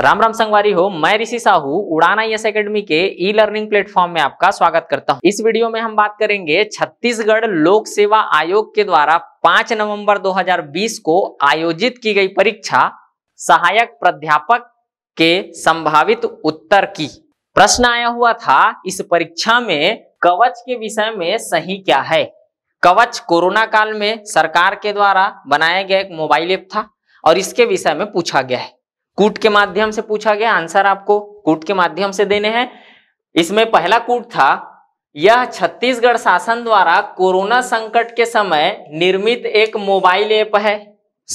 राम राम संगवारी हो मैं ऋषि साहू उड़ाना एस अकेडमी के ई लर्निंग प्लेटफॉर्म में आपका स्वागत करता हूं इस वीडियो में हम बात करेंगे छत्तीसगढ़ लोक सेवा आयोग के द्वारा 5 नवंबर 2020 को आयोजित की गई परीक्षा सहायक प्राध्यापक के संभावित उत्तर की प्रश्न आया हुआ था इस परीक्षा में कवच के विषय में सही क्या है कवच कोरोना काल में सरकार के द्वारा बनाया गया एक मोबाइल ऐप था और इसके विषय में पूछा गया है कूट के माध्यम से पूछा गया आंसर आपको कूट के माध्यम से देने हैं इसमें पहला कूट था यह छत्तीसगढ़ शासन द्वारा कोरोना संकट के समय निर्मित एक मोबाइल ऐप है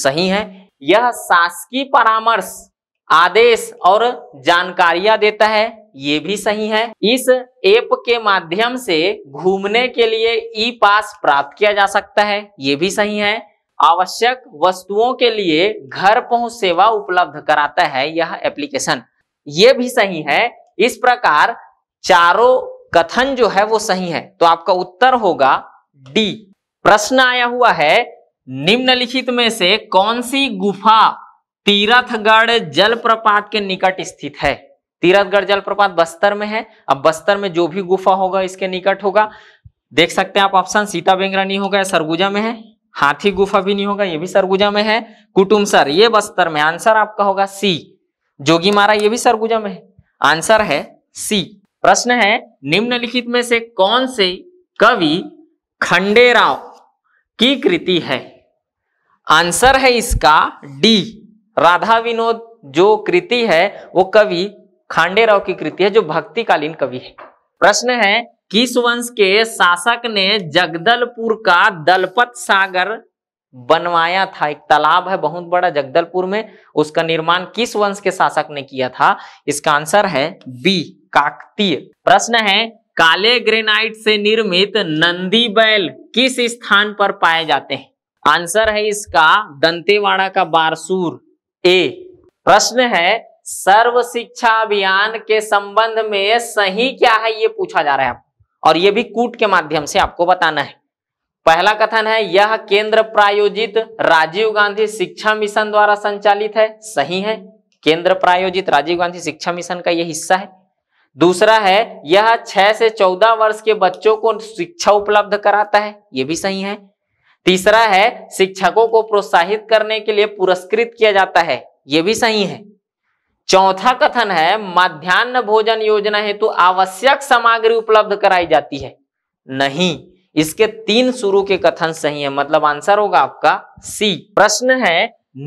सही है यह शासकीय परामर्श आदेश और जानकारियां देता है ये भी सही है इस ऐप के माध्यम से घूमने के लिए ई पास प्राप्त किया जा सकता है ये भी सही है आवश्यक वस्तुओं के लिए घर पहुंच सेवा उपलब्ध कराता है यह एप्लीकेशन ये भी सही है इस प्रकार चारों कथन जो है वो सही है तो आपका उत्तर होगा डी प्रश्न आया हुआ है निम्नलिखित में से कौन सी गुफा तीरथगढ़ जलप्रपात के निकट स्थित है तीरथगढ़ जलप्रपात बस्तर में है अब बस्तर में जो भी गुफा होगा इसके निकट होगा देख सकते हैं आप ऑप्शन सीता बेंगरानी होगा या सरगुजा में है हाथी गुफा भी नहीं होगा ये भी सरगुजा में है कुटुमसर ये बस्तर में आंसर आपका होगा सी जोगी मारा ये भी सरगुजा में है आंसर है सी प्रश्न है निम्नलिखित में से कौन से कवि खंडेराव की कृति है आंसर है इसका डी राधा विनोद जो कृति है वो कवि खांडेराव की कृति है जो भक्तिकालीन कवि है प्रश्न है किस वंश के शासक ने जगदलपुर का दलपत सागर बनवाया था एक तालाब है बहुत बड़ा जगदलपुर में उसका निर्माण किस वंश के शासक ने किया था इसका आंसर है बी काकतीय प्रश्न है काले ग्रेनाइट से निर्मित नंदी बैल किस स्थान पर पाए जाते हैं आंसर है इसका दंतेवाड़ा का बारसूर ए प्रश्न है सर्व शिक्षा अभियान के संबंध में सही क्या है ये पूछा जा रहा है और ये भी कूट के माध्यम से आपको बताना है पहला कथन है यह केंद्र प्रायोजित राजीव गांधी शिक्षा मिशन द्वारा संचालित है सही है केंद्र प्रायोजित राजीव गांधी शिक्षा मिशन का यह हिस्सा है दूसरा है यह 6 से 14 वर्ष के बच्चों को शिक्षा उपलब्ध कराता है यह भी सही है तीसरा है शिक्षकों को प्रोत्साहित करने के लिए पुरस्कृत किया जाता है यह भी सही है चौथा कथन है मध्यान्ह भोजन योजना हेतु तो आवश्यक सामग्री उपलब्ध कराई जाती है नहीं इसके तीन शुरू के कथन सही है मतलब आंसर होगा आपका सी प्रश्न है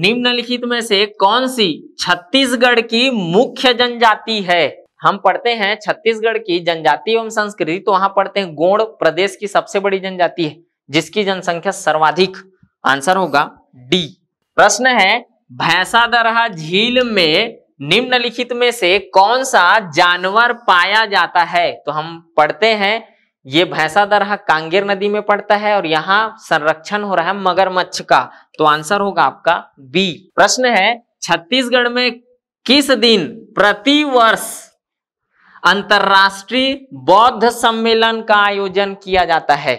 निम्नलिखित में से कौन सी छत्तीसगढ़ की मुख्य जनजाति है हम पढ़ते हैं छत्तीसगढ़ की जनजाति एवं संस्कृति तो वहां पढ़ते हैं गोंड प्रदेश की सबसे बड़ी जनजाति है जिसकी जनसंख्या सर्वाधिक आंसर होगा डी प्रश्न है भैंसा दरहा झील में निम्नलिखित में से कौन सा जानवर पाया जाता है तो हम पढ़ते हैं ये भैंसा दरहा कांगेर नदी में पड़ता है और यहाँ संरक्षण हो रहा है मगरमच्छ का तो आंसर होगा आपका बी प्रश्न है छत्तीसगढ़ में किस दिन प्रति वर्ष अंतर्राष्ट्रीय बौद्ध सम्मेलन का आयोजन किया जाता है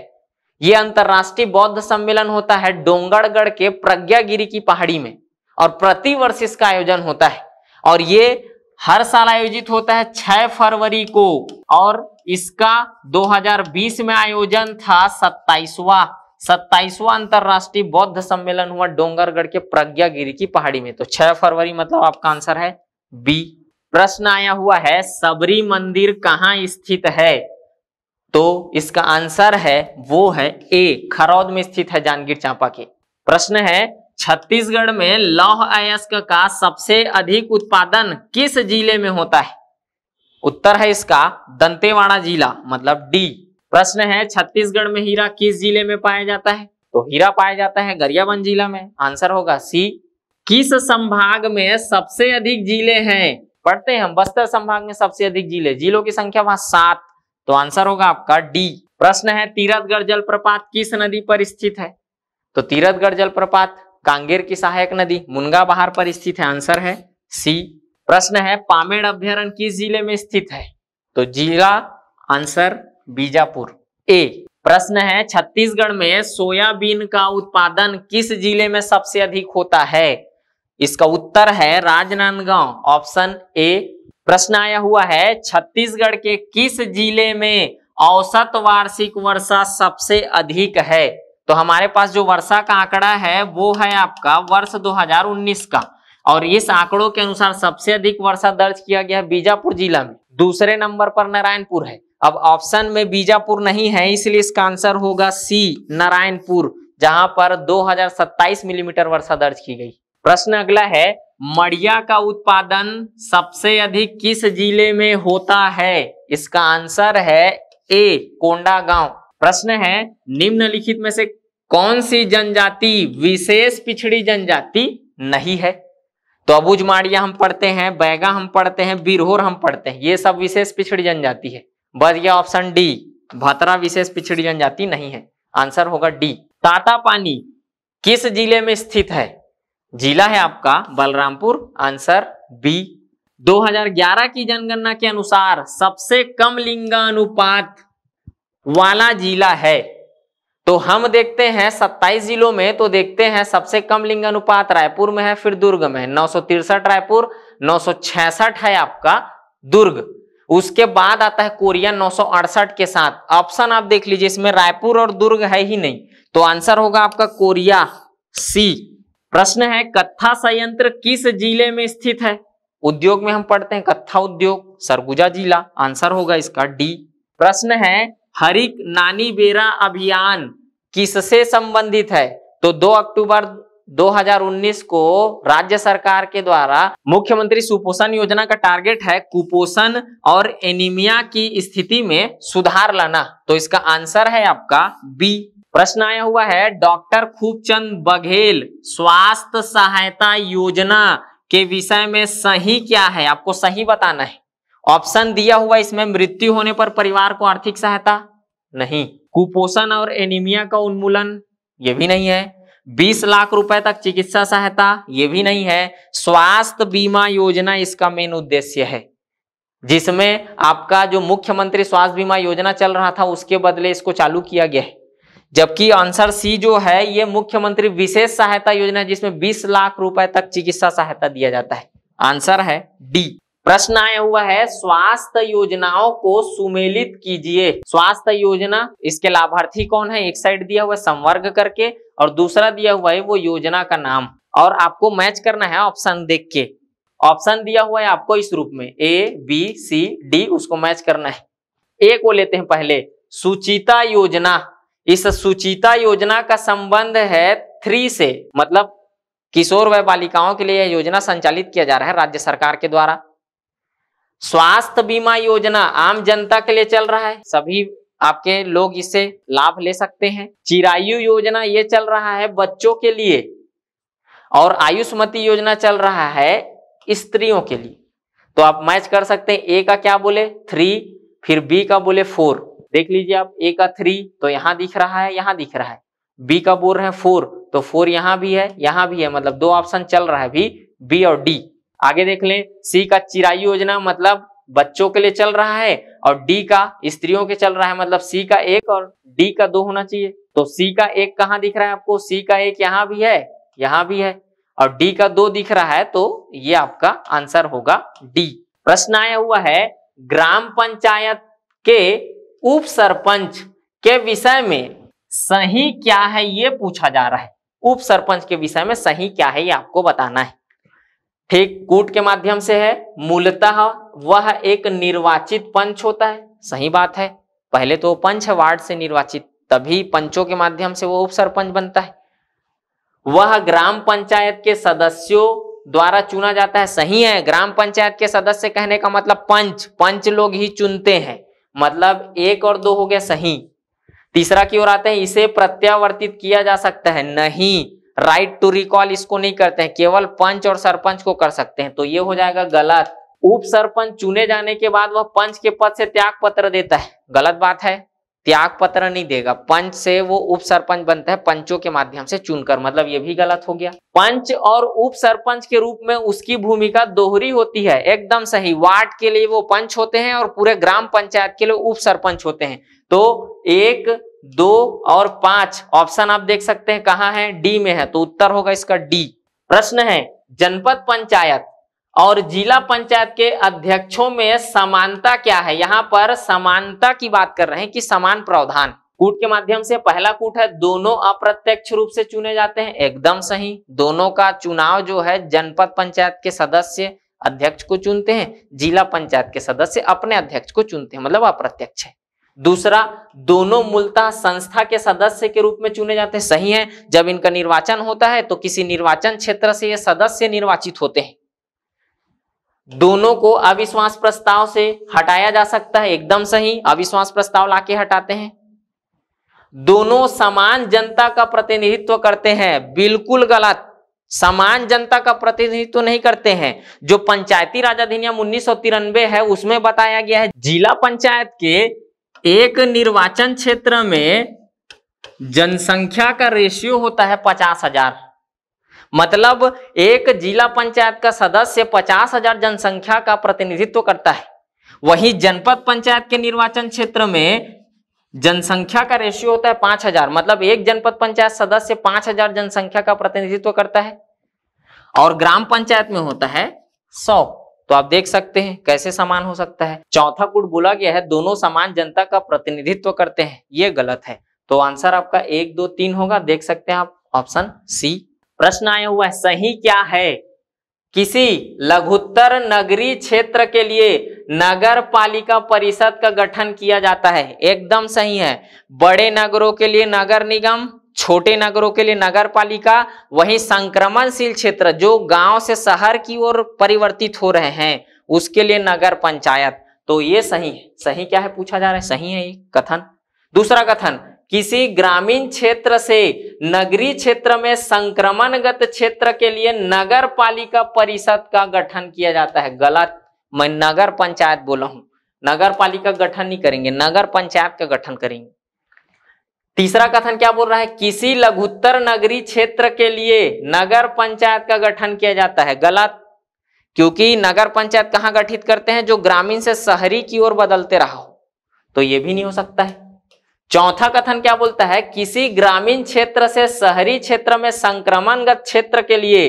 ये अंतर्राष्ट्रीय बौद्ध सम्मेलन होता है डोंगरगढ़ के प्रज्ञागिरी की पहाड़ी में और प्रति वर्ष इसका आयोजन होता है और ये हर साल आयोजित होता है 6 फरवरी को और इसका 2020 में आयोजन था सत्ताईसवा सत्ताईसवा अंतरराष्ट्रीय बौद्ध सम्मेलन हुआ डोंगरगढ़ के प्रज्ञा की पहाड़ी में तो 6 फरवरी मतलब आपका आंसर है बी प्रश्न आया हुआ है सबरी मंदिर कहाँ स्थित है तो इसका आंसर है वो है ए खरौद में स्थित है जांजगीर चांपा के प्रश्न है छत्तीसगढ़ में लौह अयस्क का सबसे अधिक उत्पादन किस जिले में होता है उत्तर है इसका दंतेवाड़ा जिला मतलब डी प्रश्न है छत्तीसगढ़ में हीरा किस जिले में पाया जाता है तो हीरा पाया जाता है गरियाबंद जिला में आंसर होगा सी किस संभाग में सबसे अधिक जिले हैं पढ़ते हैं हम बस्तर संभाग में सबसे अधिक जिले जिलों की संख्या वहां सात तो आंसर होगा आपका डी प्रश्न है तीरथगढ़ जलप्रपात किस नदी पर स्थित है तो तीरथगढ़ जलप्रपात कांगेर की सहायक नदी मुनगा बहार पर स्थित है आंसर है सी प्रश्न है पामेड़ अभ्यारण किस जिले में स्थित है तो जिला आंसर बीजापुर ए प्रश्न है छत्तीसगढ़ में सोयाबीन का उत्पादन किस जिले में सबसे अधिक होता है इसका उत्तर है राजनांदगांव ऑप्शन ए प्रश्न आया हुआ है छत्तीसगढ़ के किस जिले में औसत वार्षिक वर्षा सबसे अधिक है तो हमारे पास जो वर्षा का आंकड़ा है वो है आपका वर्ष 2019 का और इस आंकड़ों के अनुसार सबसे अधिक वर्षा दर्ज किया गया बीजापुर जिला में दूसरे नंबर पर नारायणपुर है अब ऑप्शन में बीजापुर नहीं है इसलिए इसका आंसर होगा सी नारायणपुर जहां पर 2027 मिलीमीटर वर्षा दर्ज की गई प्रश्न अगला है मड़िया का उत्पादन सबसे अधिक किस जिले में होता है इसका आंसर है ए कोंडा गांव प्रश्न है निम्नलिखित में से कौन सी जनजाति विशेष पिछड़ी जनजाति नहीं है तो अबुज माड़िया हम पढ़ते हैं बैगा हम पढ़ते हैं बिरहोर हम पढ़ते हैं ये सब विशेष पिछड़ी जनजाति है बस गया ऑप्शन डी भतरा विशेष पिछड़ी जनजाति नहीं है आंसर होगा डी टाटा पानी किस जिले में स्थित है जिला है आपका बलरामपुर आंसर बी 2011 की जनगणना के अनुसार सबसे कम लिंगानुपात वाला जिला है तो हम देखते हैं सत्ताईस जिलों में तो देखते हैं सबसे कम लिंग अनुपात रायपुर में है फिर दुर्ग में है नौ रायपुर नौ है आपका दुर्ग उसके बाद आता है कोरिया अड़सठ के साथ ऑप्शन आप देख लीजिए इसमें रायपुर और दुर्ग है ही नहीं तो आंसर होगा आपका कोरिया सी प्रश्न है कत्था संयंत्र किस जिले में स्थित है उद्योग में हम पढ़ते हैं कत्था उद्योग सरगुजा जिला आंसर होगा इसका डी प्रश्न है हरिक नानी बेरा अभियान किससे संबंधित है तो 2 अक्टूबर 2019 को राज्य सरकार के द्वारा मुख्यमंत्री सुपोषण योजना का टारगेट है कुपोषण और एनीमिया की स्थिति में सुधार लाना तो इसका आंसर है आपका बी प्रश्न आया हुआ है डॉक्टर खूबचंद बघेल स्वास्थ्य सहायता योजना के विषय में सही क्या है आपको सही बताना है ऑप्शन दिया हुआ इसमें मृत्यु होने पर परिवार को आर्थिक सहायता नहीं कुपोषण और एनीमिया का उन्मूलन ये भी नहीं है 20 लाख रुपए तक चिकित्सा सहायता ये भी नहीं है स्वास्थ्य बीमा योजना इसका मेन उद्देश्य है जिसमें आपका जो मुख्यमंत्री स्वास्थ्य बीमा योजना चल रहा था उसके बदले इसको चालू किया गया है जबकि आंसर सी जो है ये मुख्यमंत्री विशेष सहायता योजना जिसमें 20 लाख रुपए तक चिकित्सा सहायता दिया जाता है आंसर है डी प्रश्न आया हुआ है स्वास्थ्य योजनाओं को सुमेलित कीजिए स्वास्थ्य योजना इसके लाभार्थी कौन है एक साइड दिया हुआ संवर्ग करके और दूसरा दिया हुआ है वो योजना का नाम और आपको मैच करना है ऑप्शन देख के ऑप्शन दिया हुआ है आपको इस रूप में ए बी सी डी उसको मैच करना है ए को लेते हैं पहले सुचिता योजना इस सुचिता योजना का संबंध है थ्री से मतलब किशोर व बालिकाओं के लिए यह योजना संचालित किया जा रहा है राज्य सरकार के द्वारा स्वास्थ्य बीमा योजना आम जनता के लिए चल रहा है सभी आपके लोग इसे लाभ ले सकते हैं चिरायु योजना ये चल रहा है बच्चों के लिए और आयुष्मती योजना चल रहा है स्त्रियों के लिए तो आप मैच कर सकते हैं ए का क्या बोले थ्री फिर बी का बोले फोर देख लीजिए आप ए का थ्री तो यहाँ दिख रहा है यहाँ दिख रहा है बी का बोल रहे हैं फोर तो फोर यहाँ भी है यहाँ भी है मतलब दो ऑप्शन चल रहा है भी बी और डी आगे देख लें सी का चिरायु योजना मतलब बच्चों के लिए चल रहा है और डी का स्त्रियों के चल रहा है मतलब सी का एक और डी का दो होना चाहिए तो सी का एक कहाँ दिख रहा है आपको सी का एक यहाँ भी है यहाँ भी है और डी का दो दिख रहा है तो ये आपका आंसर होगा डी प्रश्न आया हुआ है ग्राम पंचायत के उप सरपंच के विषय में सही क्या है ये पूछा जा रहा है उप सरपंच के विषय में सही क्या है ये आपको बताना है ठीक कूट के माध्यम से है मूलतः वह एक निर्वाचित पंच होता है सही बात है पहले तो पंच वार्ड से निर्वाचित तभी पंचों के माध्यम से वो उप सरपंच बनता है वह ग्राम पंचायत के सदस्यों द्वारा चुना जाता है सही है ग्राम पंचायत के सदस्य कहने का मतलब पंच पंच लोग ही चुनते हैं मतलब एक और दो हो गया सही तीसरा की ओर आते हैं इसे प्रत्यावर्तित किया जा सकता है नहीं राइट टू रिकॉल इसको नहीं करते हैं केवल पंच और सरपंच को कर सकते हैं तो ये हो जाएगा गलत उप सरपंच चुने जाने के बाद वह पंच के पद से त्याग पत्र देता है गलत बात है त्याग पत्र नहीं देगा पंच से वो उप सरपंच बनता है पंचों के माध्यम से चुनकर मतलब ये भी गलत हो गया पंच और उप सरपंच के रूप में उसकी भूमिका दोहरी होती है एकदम सही वार्ड के लिए वो पंच होते हैं और पूरे ग्राम पंचायत के लिए उप सरपंच होते हैं तो एक दो और पांच ऑप्शन आप देख सकते हैं कहाँ है डी में है तो उत्तर होगा इसका डी प्रश्न है जनपद पंचायत और जिला पंचायत के अध्यक्षों में समानता क्या है यहाँ पर समानता की बात कर रहे हैं कि समान प्रावधान कूट के माध्यम से पहला कूट है दोनों अप्रत्यक्ष रूप से चुने जाते हैं एकदम सही दोनों का चुनाव जो है जनपद पंचायत के सदस्य अध्यक्ष को चुनते हैं जिला पंचायत के सदस्य अपने अध्यक्ष को चुनते हैं मतलब अप्रत्यक्ष है दूसरा दोनों मूलतः संस्था के सदस्य के रूप में चुने जाते हैं सही है जब इनका निर्वाचन होता है तो किसी निर्वाचन क्षेत्र से ये सदस्य निर्वाचित होते हैं दोनों को अविश्वास प्रस्ताव से हटाया जा सकता है एकदम सही अविश्वास प्रस्ताव लाके हटाते हैं दोनों समान जनता का प्रतिनिधित्व करते हैं बिल्कुल गलत समान जनता का प्रतिनिधित्व नहीं करते हैं जो पंचायती राज अधिनियम उन्नीस है उसमें बताया गया है जिला पंचायत के एक निर्वाचन क्षेत्र में जनसंख्या का रेशियो होता है पचास हजार मतलब एक जिला पंचायत का सदस्य पचास हजार जनसंख्या का प्रतिनिधित्व करता है वही जनपद पंचायत के निर्वाचन क्षेत्र में जनसंख्या का रेशियो होता है पांच हजार मतलब एक जनपद पंचायत सदस्य पांच हजार जनसंख्या का प्रतिनिधित्व करता है और ग्राम पंचायत में होता है सौ तो आप देख सकते हैं कैसे समान हो सकता है चौथा गुण बोला गया है दोनों समान जनता का प्रतिनिधित्व करते हैं ये गलत है तो आंसर आपका एक दो तीन होगा देख सकते हैं आप ऑप्शन सी प्रश्न आया हुआ है सही क्या है किसी लघुत्तर नगरी क्षेत्र के लिए नगर पालिका परिषद का गठन किया जाता है एकदम सही है बड़े नगरों के लिए नगर निगम छोटे नगरों के लिए नगर पालिका वही संक्रमणशील क्षेत्र जो गांव से शहर की ओर परिवर्तित हो रहे हैं उसके लिए नगर पंचायत तो ये सही है सही क्या है पूछा जा रहा है सही है ये कथन दूसरा कथन किसी ग्रामीण क्षेत्र से नगरीय क्षेत्र में संक्रमणगत क्षेत्र के लिए नगर पालिका परिषद का गठन किया जाता है गलत मैं नगर पंचायत बोला हूं नगर पालिका गठन नहीं करेंगे नगर पंचायत का गठन करेंगे तीसरा कथन क्या बोल रहा है किसी लघुत्तर नगरी क्षेत्र के लिए नगर पंचायत का गठन किया जाता है गलत क्योंकि नगर पंचायत कहाँ गठित करते हैं जो ग्रामीण से शहरी की ओर बदलते रहा हो तो ये भी नहीं हो सकता है चौथा कथन क्या बोलता है किसी ग्रामीण क्षेत्र से शहरी क्षेत्र में संक्रमणगत क्षेत्र के लिए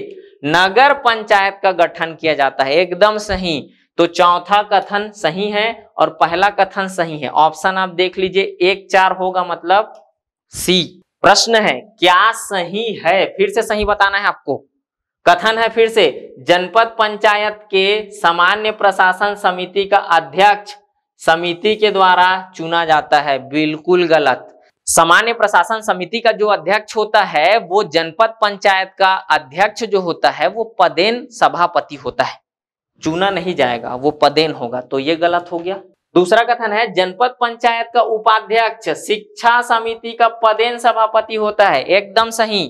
नगर पंचायत का गठन किया जाता है एकदम सही तो चौथा कथन सही है और पहला कथन सही है ऑप्शन आप देख लीजिए एक चार होगा मतलब सी प्रश्न है क्या सही है फिर से सही बताना है आपको कथन है फिर से जनपद पंचायत के सामान्य प्रशासन समिति का अध्यक्ष समिति के द्वारा चुना जाता है बिल्कुल गलत सामान्य प्रशासन समिति का जो अध्यक्ष होता है वो जनपद पंचायत का अध्यक्ष जो होता है वो पदेन सभापति होता है चुना नहीं जाएगा वो पदेन होगा तो ये गलत हो गया दूसरा कथन है जनपद पंचायत का उपाध्यक्ष शिक्षा समिति का पदेन सभापति होता है एकदम सही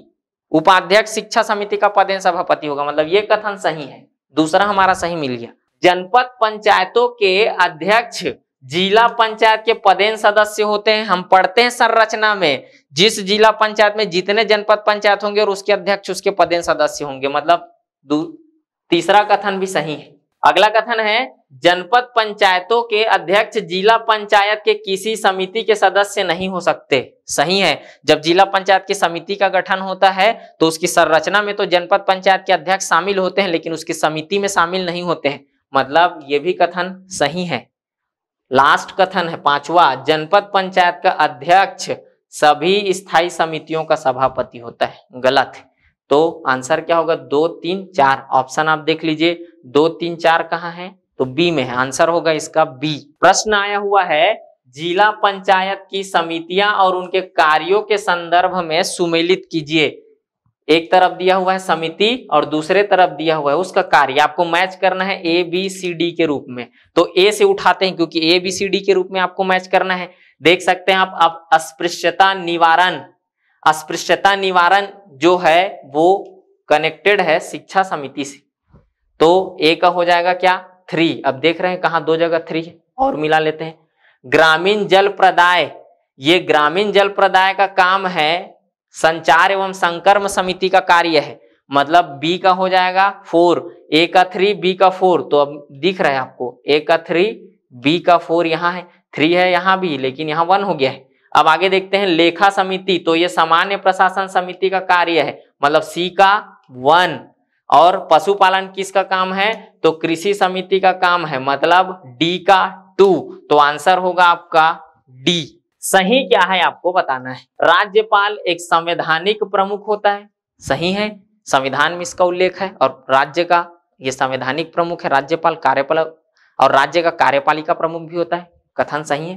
उपाध्यक्ष शिक्षा समिति का पदेन सभापति होगा मतलब ये कथन सही है दूसरा हमारा सही मिल गया जनपद पंचायतों के अध्यक्ष जिला पंचायत के पदेन सदस्य होते हैं हम पढ़ते हैं संरचना में जिस जिला पंचायत में जितने जनपद पंचायत होंगे और उसके अध्यक्ष उसके पदेन सदस्य होंगे मतलब तीसरा कथन भी सही है अगला कथन है जनपद पंचायतों के अध्यक्ष जिला पंचायत के किसी समिति के सदस्य नहीं हो सकते सही है जब जिला पंचायत की समिति का गठन होता है तो उसकी संरचना में तो जनपद पंचायत के अध्यक्ष शामिल होते हैं लेकिन उसकी समिति में शामिल नहीं होते हैं मतलब ये भी कथन सही है लास्ट कथन है पांचवा जनपद पंचायत का अध्यक्ष सभी स्थायी समितियों का सभापति होता है गलत है तो आंसर क्या होगा दो तीन चार ऑप्शन आप देख लीजिए दो तीन चार कहाँ है तो बी में है आंसर होगा इसका बी प्रश्न आया हुआ है जिला पंचायत की समितियां और उनके कार्यों के संदर्भ में सुमेलित कीजिए एक तरफ दिया हुआ है समिति और दूसरे तरफ दिया हुआ है उसका कार्य आपको मैच करना है ए बी सी डी के रूप में तो ए से उठाते हैं क्योंकि ए बी सी डी के रूप में आपको मैच करना है देख सकते हैं आप अब अस्पृश्यता निवारण अस्पृश्यता निवारण जो है वो कनेक्टेड है शिक्षा समिति से तो ए का हो जाएगा क्या थ्री अब देख रहे हैं कहा दो जगह थ्री है और तो मिला लेते हैं ग्रामीण जल प्रदाय ये ग्रामीण जल प्रदाय का काम है संचार एवं संकर्म समिति का कार्य है मतलब बी का हो जाएगा फोर ए का थ्री बी का फोर तो अब दिख रहा है आपको ए का थ्री बी का फोर यहाँ है थ्री है यहाँ भी लेकिन यहाँ वन हो गया है अब आगे देखते हैं लेखा समिति तो ये सामान्य प्रशासन समिति का कार्य है मतलब सी का वन और पशुपालन किसका काम है तो कृषि समिति का काम है मतलब डी का टू तो आंसर होगा आपका डी सही क्या है आपको बताना है राज्यपाल एक संवैधानिक प्रमुख होता है सही है संविधान में इसका उल्लेख है और राज्य का ये संवैधानिक प्रमुख है राज्यपाल कार्यपाल और राज्य का कार्यपालिका प्रमुख भी होता है कथन सही है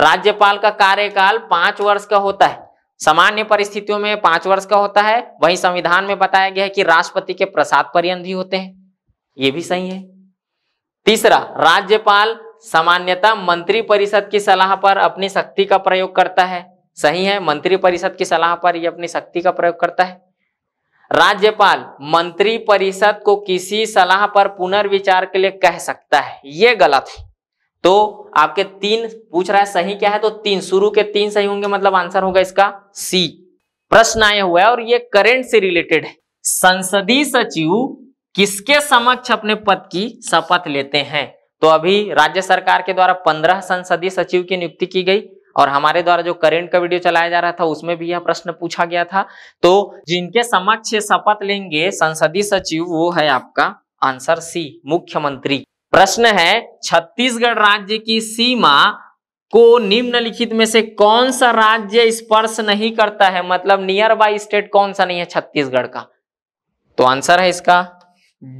राज्यपाल का कार्यकाल पांच वर्ष का होता है सामान्य परिस्थितियों में पांच वर्ष का होता है वहीं संविधान में बताया गया है कि राष्ट्रपति के प्रसाद पर्यंत भी होते हैं ये भी सही है तीसरा राज्यपाल सामान्यतः मंत्री परिषद की सलाह पर अपनी शक्ति का प्रयोग करता है सही है मंत्री परिषद की सलाह पर यह अपनी शक्ति का प्रयोग करता है राज्यपाल मंत्री परिषद को किसी सलाह पर पुनर्विचार के लिए कह सकता है यह गलत है तो आपके तीन पूछ रहा है सही क्या है तो तीन शुरू के तीन सही होंगे मतलब आंसर होगा इसका सी प्रश्न आया हुआ है और ये करंट से रिलेटेड है संसदीय सचिव किसके समक्ष अपने पद की शपथ लेते हैं तो अभी राज्य सरकार के द्वारा पंद्रह संसदीय सचिव की नियुक्ति की गई और हमारे द्वारा जो करंट का वीडियो चलाया जा रहा था उसमें भी यह प्रश्न पूछा गया था तो जिनके समक्ष शपथ लेंगे संसदीय सचिव वो है आपका आंसर सी मुख्यमंत्री प्रश्न है छत्तीसगढ़ राज्य की सीमा को निम्नलिखित में से कौन सा राज्य स्पर्श नहीं करता है मतलब नियर बाई स्टेट कौन सा नहीं है छत्तीसगढ़ का तो आंसर है इसका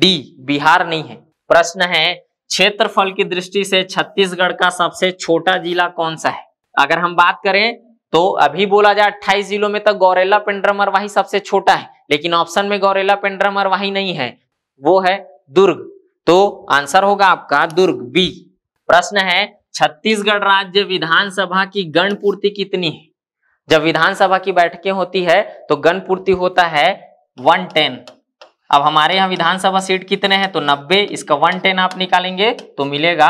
डी बिहार नहीं है प्रश्न है क्षेत्रफल की दृष्टि से छत्तीसगढ़ का सबसे छोटा जिला कौन सा है अगर हम बात करें तो अभी बोला जाए अट्ठाईस जिलों में तो गौरेला पेंड्रम सबसे छोटा है लेकिन ऑप्शन में गौरेला पेंड्रम नहीं है वो है दुर्ग तो आंसर होगा आपका दुर्ग बी प्रश्न है छत्तीसगढ़ राज्य विधानसभा की गण पूर्ति कितनी है जब विधानसभा की बैठकें होती है तो गण पूर्ति होता है वन टेन अब हमारे यहाँ विधानसभा सीट कितने हैं तो नब्बे इसका वन टेन आप निकालेंगे तो मिलेगा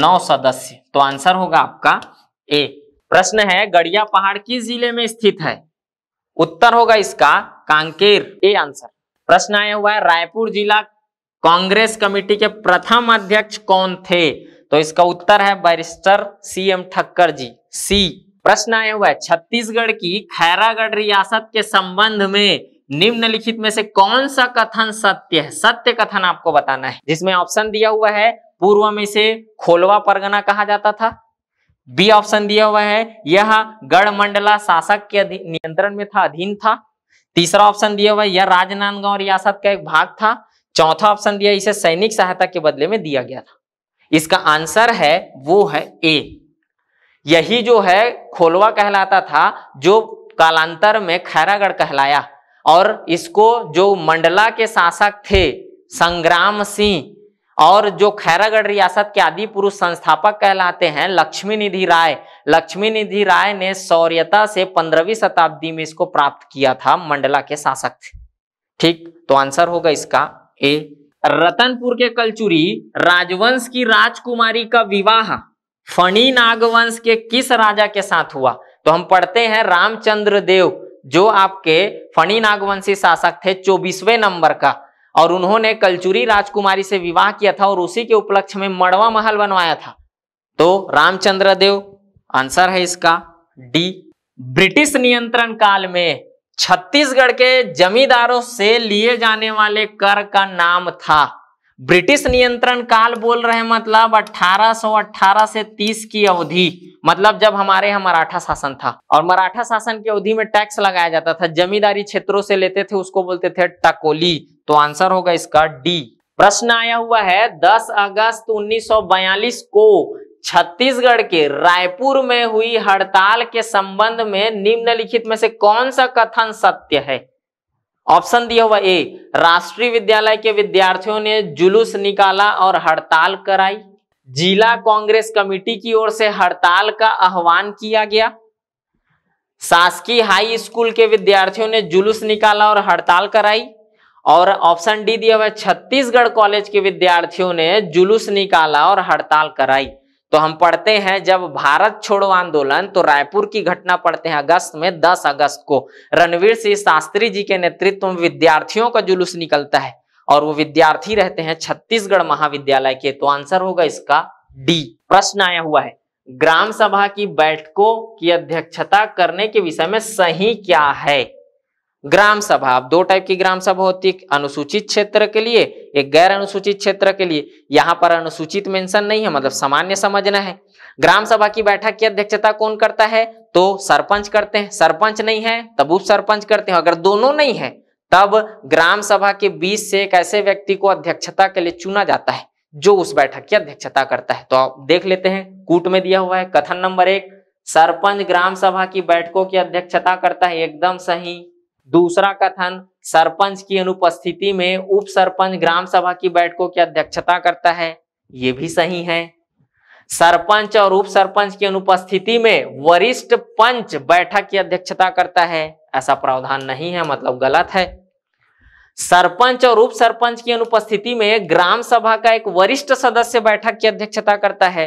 नौ सदस्य तो आंसर होगा आपका ए प्रश्न है गड़िया पहाड़ किस जिले में स्थित है उत्तर होगा इसका कांकेर ए आंसर प्रश्न आया हुआ है रायपुर जिला कांग्रेस कमेटी के प्रथम अध्यक्ष कौन थे तो इसका उत्तर है barrister C M Thakkar ji C प्रश्न आया हुआ है छत्तीसगढ़ की खैरागढ़ रियासत के संबंध में निम्नलिखित में से कौन सा कथन सत्य है सत्य कथन आपको बताना है जिसमें ऑप्शन दिया हुआ है पूर्व में इसे खोलवा परगना कहा जाता था बी ऑप्शन दिया हुआ है यह गढ़मंडला शासक के नियंत्रण में था अधीन था तीसरा ऑप्शन दिया हुआ है यह राजनांदगांव रियासत का एक भाग था चौथा ऑप्शन दिया इसे सैनिक सहायता के बदले में दिया गया था इसका आंसर है वो है ए यही जो है खोलवा कहलाता था जो कालांतर में खैरागढ़ कहलाया और इसको जो मंडला के शासक थे संग्राम सिंह और जो खैरागढ़ रियासत के आदि पुरुष संस्थापक कहलाते हैं लक्ष्मी निधि राय लक्ष्मी निधि राय ने सौर्यता से पंद्रहवीं शताब्दी में इसको प्राप्त किया था मंडला के शासक थे ठीक तो आंसर होगा इसका ए रतनपुर के कलचुरी राजवंश की राजकुमारी का विवाह फणी नागवंश के किस राजा के साथ हुआ तो हम पढ़ते हैं रामचंद्र देव जो आपके फणी नागवंशी शासक थे चौबीसवें नंबर का और उन्होंने कलचुरी राजकुमारी से विवाह किया था और उसी के उपलक्ष्य में मड़वा महल बनवाया था तो रामचंद्र देव आंसर है इसका डी ब्रिटिश नियंत्रण काल में छत्तीसगढ़ के जमींदारों से लिए जाने वाले कर का नाम था ब्रिटिश नियंत्रण काल बोल रहे मतलब 1818 से 30 की अवधि मतलब जब हमारे यहाँ मराठा शासन था और मराठा शासन की अवधि में टैक्स लगाया जाता था जमींदारी क्षेत्रों से लेते थे उसको बोलते थे टकोली तो आंसर होगा इसका डी प्रश्न आया हुआ है 10 अगस्त 1942 को छत्तीसगढ़ के रायपुर में हुई हड़ताल के संबंध में निम्नलिखित में से कौन सा कथन सत्य है ऑप्शन दिया हुआ ए राष्ट्रीय विद्यालय के विद्यार्थियों ने जुलूस निकाला और हड़ताल कराई जिला कांग्रेस कमेटी की ओर से हड़ताल का आह्वान किया गया शासकीय हाई स्कूल के विद्यार्थियों ने जुलूस निकाला और हड़ताल कराई और ऑप्शन डी दिया हुआ छत्तीसगढ़ कॉलेज के विद्यार्थियों ने जुलूस निकाला और हड़ताल कराई तो हम पढ़ते हैं जब भारत छोड़ो आंदोलन तो रायपुर की घटना पढ़ते हैं अगस्त में 10 अगस्त को रणवीर सिंह शास्त्री जी के नेतृत्व में विद्यार्थियों का जुलूस निकलता है और वो विद्यार्थी रहते हैं छत्तीसगढ़ महाविद्यालय के तो आंसर होगा इसका डी प्रश्न आया हुआ है ग्राम सभा की बैठकों की अध्यक्षता करने के विषय में सही क्या है ग्राम सभा अब दो टाइप की ग्राम सभा होती है अनुसूचित क्षेत्र के लिए एक गैर अनुसूचित क्षेत्र के लिए यहाँ पर अनुसूचित मेंशन नहीं है मतलब सामान्य समझना है ग्राम सभा की बैठक की अध्यक्षता कौन करता है तो सरपंच करते हैं सरपंच नहीं है तब उप सरपंच करते हैं अगर दोनों नहीं है तब ग्राम सभा के बीच से एक ऐसे व्यक्ति को अध्यक्षता के लिए चुना जाता है जो उस बैठक की अध्यक्षता करता है तो आप देख लेते हैं कूट में दिया हुआ है कथन नंबर एक सरपंच ग्राम सभा की बैठकों की अध्यक्षता करता है एकदम सही दूसरा कथन सरपंच की अनुपस्थिति में उप सरपंच ग्राम सभा की बैठकों की अध्यक्षता करता है ये भी सही है सरपंच और उप सरपंच की अनुपस्थिति में वरिष्ठ पंच बैठक की अध्यक्षता करता है ऐसा प्रावधान नहीं है मतलब गलत है सरपंच और उप सरपंच की अनुपस्थिति में ग्राम सभा का एक वरिष्ठ सदस्य बैठक की अध्यक्षता करता है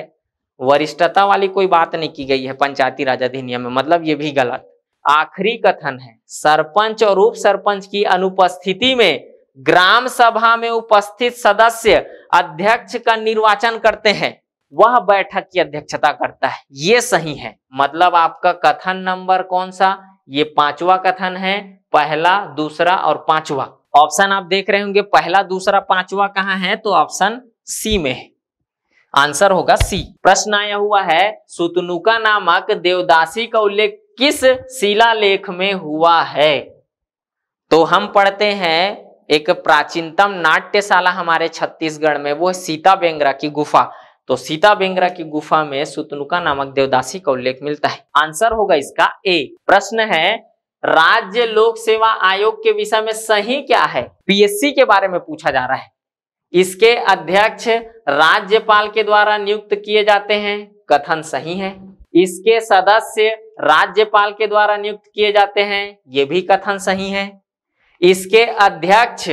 वरिष्ठता वाली कोई बात नहीं की गई है पंचायती राज अधिनियम में मतलब ये भी गलत आखिरी कथन है सरपंच और उप सरपंच की अनुपस्थिति में ग्राम सभा में उपस्थित सदस्य अध्यक्ष का निर्वाचन करते हैं वह बैठक की अध्यक्षता करता है ये सही है मतलब आपका कथन नंबर कौन सा ये पांचवा कथन है पहला दूसरा और पांचवा ऑप्शन आप देख रहे होंगे पहला दूसरा पांचवा कहाँ है तो ऑप्शन सी में है आंसर होगा सी प्रश्न आया हुआ है सुतनुका नामक देवदासी का उल्लेख किस शिलालेख में हुआ है तो हम पढ़ते हैं एक प्राचीनतम नाट्यशाला हमारे छत्तीसगढ़ में वो सीता बेंगरा की गुफा तो सीता बेंगरा की गुफा में सुतनुका नामक देवदासी का उल्लेख मिलता है आंसर होगा इसका ए प्रश्न है राज्य लोक सेवा आयोग के विषय में सही क्या है पीएससी के बारे में पूछा जा रहा है इसके अध्यक्ष राज्यपाल के द्वारा नियुक्त किए जाते हैं कथन सही है इसके सदस्य राज्यपाल के द्वारा नियुक्त किए जाते हैं ये भी कथन सही है इसके अध्यक्ष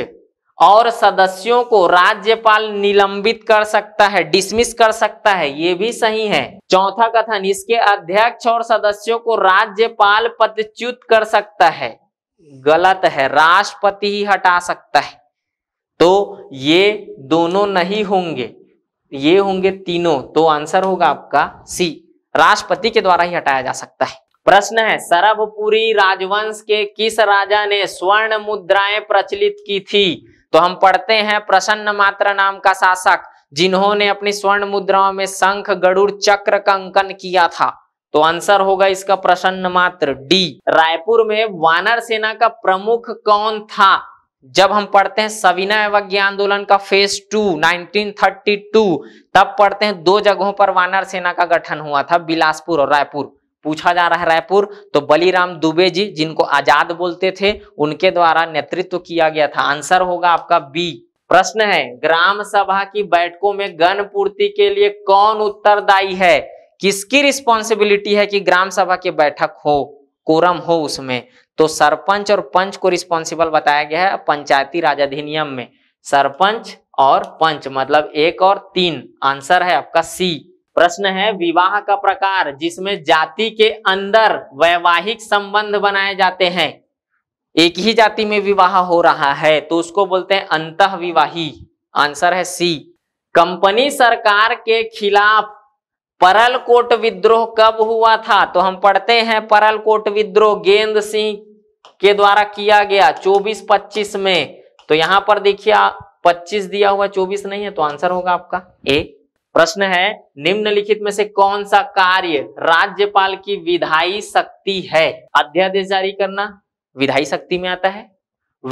और सदस्यों को राज्यपाल निलंबित कर सकता है डिसमिस कर सकता है ये भी सही है चौथा कथन इसके अध्यक्ष और सदस्यों को राज्यपाल पदच्युत कर सकता है गलत है राष्ट्रपति ही हटा सकता है तो ये दोनों नहीं होंगे ये होंगे तीनों तो आंसर होगा आपका सी राष्ट्रपति के द्वारा ही हटाया जा सकता है प्रश्न है सरभपुरी राजवंश के किस राजा ने स्वर्ण मुद्राएं प्रचलित की थी तो हम पढ़ते हैं प्रसन्न मात्र नाम का शासक जिन्होंने अपनी स्वर्ण मुद्राओं में शंख गरुड़ चक्र का अंकन किया था तो आंसर होगा इसका प्रसन्न मात्र डी रायपुर में वानर सेना का प्रमुख कौन था जब हम पढ़ते हैं सविनय अवज्ञा आंदोलन का फेज टू 1932 तब पढ़ते हैं दो जगहों पर वानर सेना का गठन हुआ था बिलासपुर और रायपुर पूछा जा रहा है रायपुर तो बलिराम दुबे जी जिनको आजाद बोलते थे उनके द्वारा नेतृत्व किया गया था आंसर होगा आपका बी प्रश्न है ग्राम सभा की बैठकों में गण पूर्ति के लिए कौन उत्तरदायी है किसकी रिस्पॉन्सिबिलिटी है कि ग्राम सभा की बैठक हो कोरम हो उसमें तो सरपंच और पंच को रिस्पॉन्सिबल बताया गया है पंचायती राज अधिनियम में सरपंच और पंच मतलब एक और तीन आंसर है आपका सी प्रश्न है विवाह का प्रकार जिसमें जाति के अंदर वैवाहिक संबंध बनाए जाते हैं एक ही जाति में विवाह हो रहा है तो उसको बोलते हैं अंत विवाही आंसर है सी कंपनी सरकार के खिलाफ परल कोट विद्रोह कब हुआ था तो हम पढ़ते हैं परल कोट विद्रोह गेंद सिंह के द्वारा किया गया 24-25 में तो यहां पर देखिए 25 दिया हुआ 24 नहीं है तो आंसर होगा आपका ए प्रश्न है निम्नलिखित में से कौन सा कार्य राज्यपाल की विधायी शक्ति है अध्यादेश जारी करना विधायी शक्ति में आता है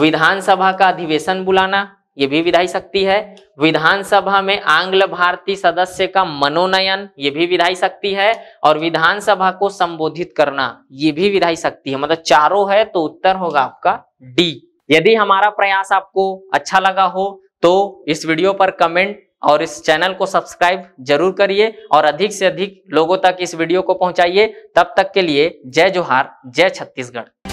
विधानसभा का अधिवेशन बुलाना ये भी विधायी शक्ति है विधानसभा में आंग्ल भारतीय सदस्य का मनोनयन ये भी विधायी शक्ति है और विधानसभा को संबोधित करना ये भी विधायी शक्ति है मतलब चारों है तो उत्तर होगा आपका डी यदि हमारा प्रयास आपको अच्छा लगा हो तो इस वीडियो पर कमेंट और इस चैनल को सब्सक्राइब जरूर करिए और अधिक से अधिक लोगों तक इस वीडियो को पहुंचाइए तब तक के लिए जय जोहार जय छत्तीसगढ़